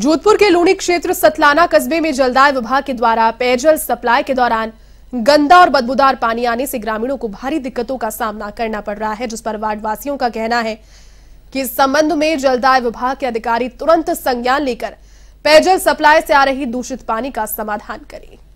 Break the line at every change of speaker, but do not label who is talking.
जोधपुर के लूणी क्षेत्र सतलाना कस्बे में जलदाय विभाग के द्वारा पेयजल सप्लाई के दौरान गंदा और बदबूदार पानी आने से ग्रामीणों को भारी दिक्कतों का सामना करना पड़ रहा है जिस पर वार्डवासियों का कहना है कि इस संबंध में जलदाय विभाग के अधिकारी तुरंत संज्ञान लेकर पेयजल सप्लाई से आ रही दूषित पानी का समाधान करें